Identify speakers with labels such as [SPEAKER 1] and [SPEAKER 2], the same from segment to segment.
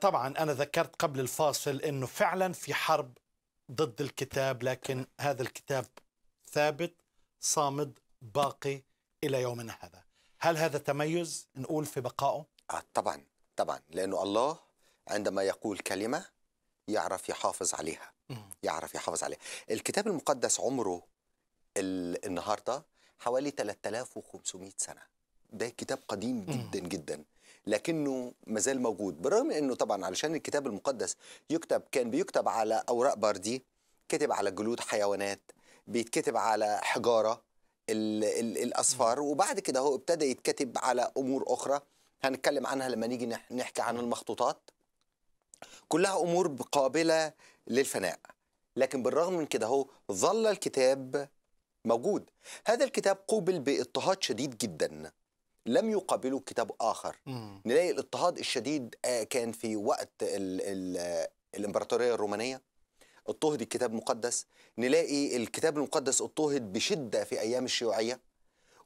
[SPEAKER 1] طبعا أنا ذكرت قبل الفاصل أنه فعلا في حرب ضد الكتاب لكن هذا الكتاب ثابت صامد باقي إلى يومنا هذا هل هذا تميز نقول في بقائه؟
[SPEAKER 2] آه طبعا طبعا لأنه الله عندما يقول كلمة يعرف يحافظ عليها يعرف يحافظ عليها الكتاب المقدس عمره النهاردة حوالي 3500 سنة ده كتاب قديم جدا جدا لكنه مازال موجود بالرغم انه طبعا علشان الكتاب المقدس يكتب كان بيكتب على اوراق بردي كتب على جلود حيوانات بيتكتب على حجاره الـ الـ الاصفار وبعد كده هو ابتدى يتكتب على امور اخرى هنتكلم عنها لما نيجي نحكي عن المخطوطات كلها امور قابله للفناء لكن بالرغم من كده هو ظل الكتاب موجود هذا الكتاب قوبل باضطهاد شديد جدا لم يقابله كتاب اخر مم. نلاقي الاضطهاد الشديد آه، كان في وقت الـ الـ الامبراطوريه الرومانيه اضطهد الكتاب المقدس نلاقي الكتاب المقدس اضطهد بشده في ايام الشيوعيه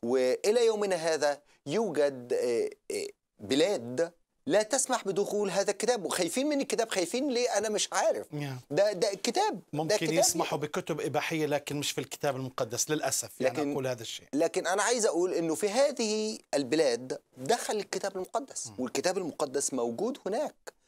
[SPEAKER 2] والى يومنا هذا يوجد آه، آه، بلاد لا تسمح بدخول هذا الكتاب وخايفين من الكتاب خايفين ليه انا مش عارف ده ده كتاب ممكن ده كتاب يسمحوا
[SPEAKER 1] بكتب اباحيه لكن مش في الكتاب المقدس للاسف يعني لكن يعني اقول هذا الشيء
[SPEAKER 2] لكن انا عايز اقول انه في هذه البلاد دخل الكتاب المقدس والكتاب المقدس موجود هناك